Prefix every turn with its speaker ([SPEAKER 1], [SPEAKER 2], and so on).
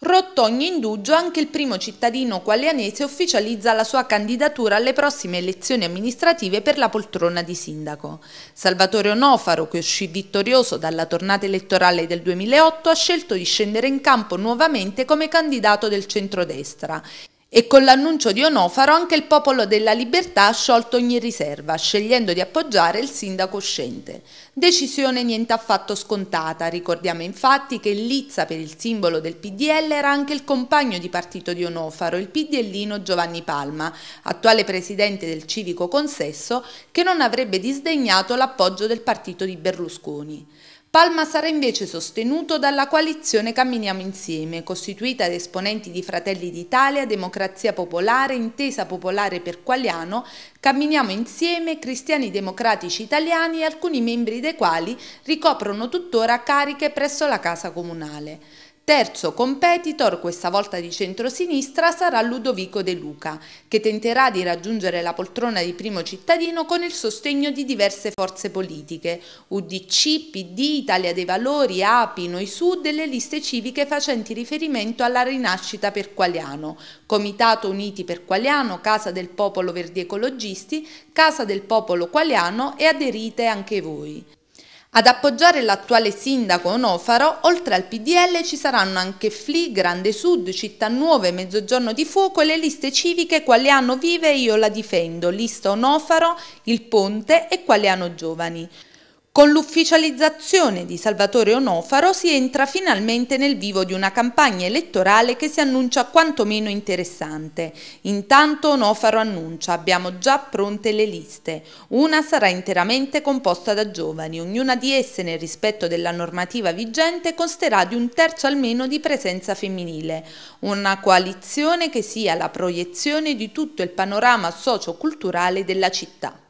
[SPEAKER 1] Rotto ogni indugio, anche il primo cittadino qualianese ufficializza la sua candidatura alle prossime elezioni amministrative per la poltrona di sindaco. Salvatore Onofaro, che uscì vittorioso dalla tornata elettorale del 2008, ha scelto di scendere in campo nuovamente come candidato del centrodestra e con l'annuncio di Onofaro anche il popolo della libertà ha sciolto ogni riserva, scegliendo di appoggiare il sindaco uscente. Decisione niente affatto scontata, ricordiamo infatti che Lizza per il simbolo del PDL era anche il compagno di partito di Onofaro, il PDLino Giovanni Palma, attuale presidente del civico consesso, che non avrebbe disdegnato l'appoggio del partito di Berlusconi. Palma sarà invece sostenuto dalla coalizione Camminiamo Insieme, costituita da esponenti di Fratelli d'Italia, Democrazia Popolare, Intesa Popolare per Qualiano, Camminiamo Insieme, Cristiani Democratici Italiani e alcuni membri dei quali ricoprono tuttora cariche presso la Casa Comunale. Terzo competitor, questa volta di centrosinistra, sarà Ludovico De Luca, che tenterà di raggiungere la poltrona di primo cittadino con il sostegno di diverse forze politiche, UDC, PD, Italia dei Valori, API, Noi Sud e le liste civiche facenti riferimento alla rinascita per Qualiano, Comitato Uniti per Qualiano, Casa del Popolo Verdi Ecologisti, Casa del Popolo Qualiano e aderite anche voi. Ad appoggiare l'attuale sindaco Onofaro, oltre al PDL ci saranno anche FLI, Grande Sud, Città Nuove, Mezzogiorno di Fuoco e le liste civiche Qualiano Vive e Io la Difendo, Lista Onofaro, Il Ponte e Qualiano Giovani. Con l'ufficializzazione di Salvatore Onofaro si entra finalmente nel vivo di una campagna elettorale che si annuncia quantomeno interessante. Intanto Onofaro annuncia abbiamo già pronte le liste. Una sarà interamente composta da giovani, ognuna di esse nel rispetto della normativa vigente costerà di un terzo almeno di presenza femminile. Una coalizione che sia la proiezione di tutto il panorama socio-culturale della città.